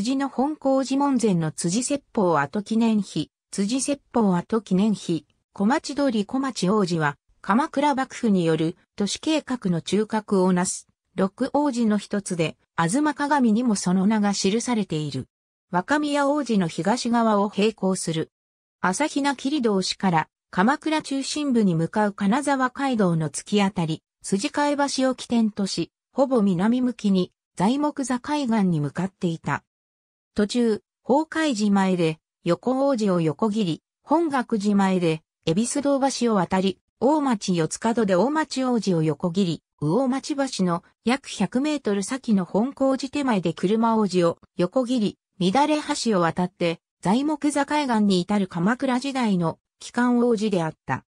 辻の本光寺門前の辻説法跡記念碑、辻説法跡記念碑、小町通り小町王子は、鎌倉幕府による都市計画の中核をなす、六王子の一つで、ま鏡にもその名が記されている。若宮王子の東側を並行する。朝比奈切通市から鎌倉中心部に向かう金沢街道の突き当たり、筋替橋を起点とし、ほぼ南向きに材木座海岸に向かっていた。途中、崩壊寺前で、横王子を横切り、本学寺前で、恵比寿堂橋を渡り、大町四つ角で大町王子を横切り、魚町橋の約100メートル先の本工寺手前で車王子を横切り、乱れ橋を渡って、材木座海岸に至る鎌倉時代の帰還王子であった。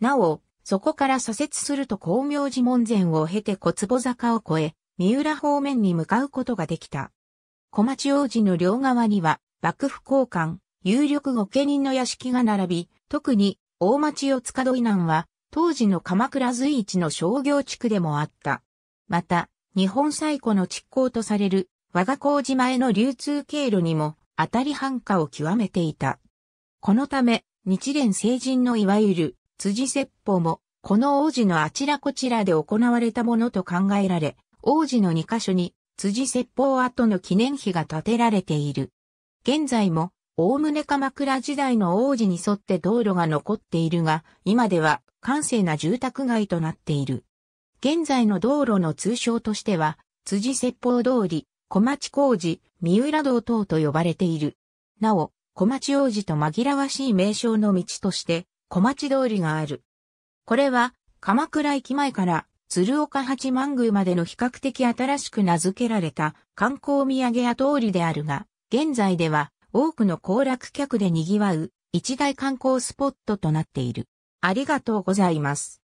なお、そこから左折すると光明寺門前を経て小坪坂を越え、三浦方面に向かうことができた。小町王子の両側には、幕府高官、有力御家人の屋敷が並び、特に、大町四塚戸南は、当時の鎌倉随一の商業地区でもあった。また、日本最古の築港とされる、我が麹前の流通経路にも、当たり繁華を極めていた。このため、日蓮聖人のいわゆる、辻説法も、この王子のあちらこちらで行われたものと考えられ、王子の2カ所に辻説法跡の記念碑が建てられている。現在も、おおむね鎌倉時代の王子に沿って道路が残っているが、今では閑静な住宅街となっている。現在の道路の通称としては、辻説法通り、小町工事、三浦道等と呼ばれている。なお、小町王子と紛らわしい名称の道として、小町通りがある。これは、鎌倉駅前から鶴岡八幡宮までの比較的新しく名付けられた観光土産屋通りであるが、現在では多くの行楽客で賑わう一大観光スポットとなっている。ありがとうございます。